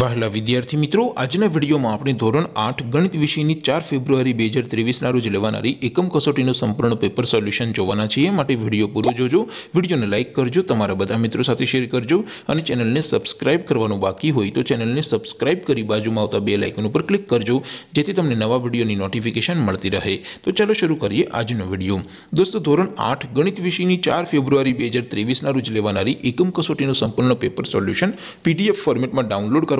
વાહલા વિદ્યાર્થી મિત્રો આજની વિડિયોમાં આપણે ધોરણ 8 ગણિત વિષયની 4 ફેબ્રુઆરી 2023 ના રોજ લેવાણારી એકમ કસોટીનો સંપૂર્ણ પેપર સોલ્યુશન જોવાના છીએ માટે વિડિયો પૂરો જોજો વિડિયોને લાઈક કરજો તમારા બધા મિત્રો સાથે શેર કરજો અને ચેનલને સબ્સ્ક્રાઇબ કરવાનું બાકી હોય તો ચેનલને સબ્સ્ક્રાઇબ કરી બાજુમાં આવતા બેલ આઇકન ઉપર ક્લિક કરજો જેથી તમને નવા વિડિયોની નોટિફિકેશન મળતી રહે તો ચાલો શરૂ કરીએ આજનો વિડિયો દોસ્તો ધોરણ 8 ગણિત વિષયની 4 ફેબ્રુઆરી 2023 ના રોજ લેવાણારી એકમ કસોટીનો સંપૂર્ણનો પેપર સોલ્યુશન પીડીએફ ફોર્મેટમાં ડાઉનલોડ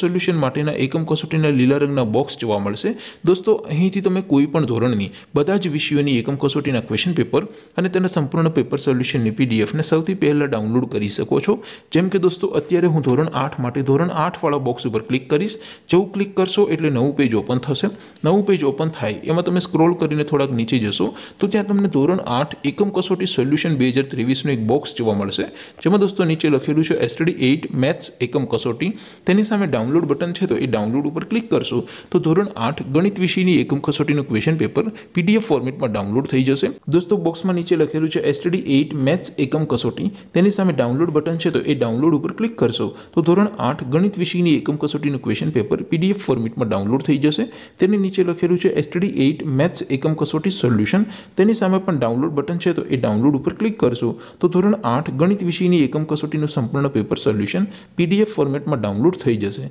સોલ્યુશન માટેના એકમ કસોટીના લીલા રંગના બોક્સ જોવા મળશે દોસ્તો અહીંથી તમે કોઈ પણ ધોરણની બધા જ વિષયોની એકમ કસોટીના ક્વેશ્ચન પેપર અને તેના સંપૂર્ણ પેપર સોલ્યુશન ની પીડીએફ ને સૌથી પહેલા ડાઉનલોડ કરી શકો છો જેમ કે દોસ્તો અત્યારે હું ધોરણ 8 માટે ધોરણ 8 વાળો બોક્સ ઉપર ક્લિક કરશો જેઉ ક્લિક કરશો એટલે નવું પેજ ઓપન થશે નવું પેજ ઓપન થાય એમાં તમે સ્ક્રોલ કરીને થોડક નીચે જશો તો ત્યાં તમને ધોરણ 8 એકમ કસોટી સોલ્યુશન 2023 નો એક બોક્સ જોવા મળશે જેમ કે દોસ્તો નીચે લખેલું છે STD 8 मैथ्स એકમ કસોટી તેની સાથે ડાઉનલોડ બટન છે તો એ ડાઉનલોડ ઉપર ક્લિક કરશો તો ધોરણ 8 ગણિત વિષયની એકમ કસોટીનું ક્વેશ્ચન પેપર પીડીએફ ફોર્મેટમાં ડાઉનલોડ થઈ જશે દોસ્તો બોક્સમાં નીચે લખેલું છે STD 8 मैथ्स એકમ કસોટી તેની સામે ડાઉનલોડ બટન છે તો એ ડાઉનલોડ ઉપર ક્લિક કરશો તો ધોરણ 8 ગણિત વિષયની એકમ કસોટીનું ક્વેશ્ચન પેપર પીડીએફ ફોર્મેટમાં ડાઉનલોડ થઈ જશે તેની નીચે લખેલું છે STD 8 मैथ्स એકમ કસોટી સોલ્યુશન તેની સામે પણ ડાઉનલોડ બટન છે તો એ ડાઉનલોડ ઉપર ક્લિક કરશો તો ધોરણ 8 ગણિત વિષયની એકમ કસોટીનું સંપૂર્ણ પેપર સોલ્યુશન પીડીએફ ફોર્મેટમાં ડાઉનલોડ થઈ જશે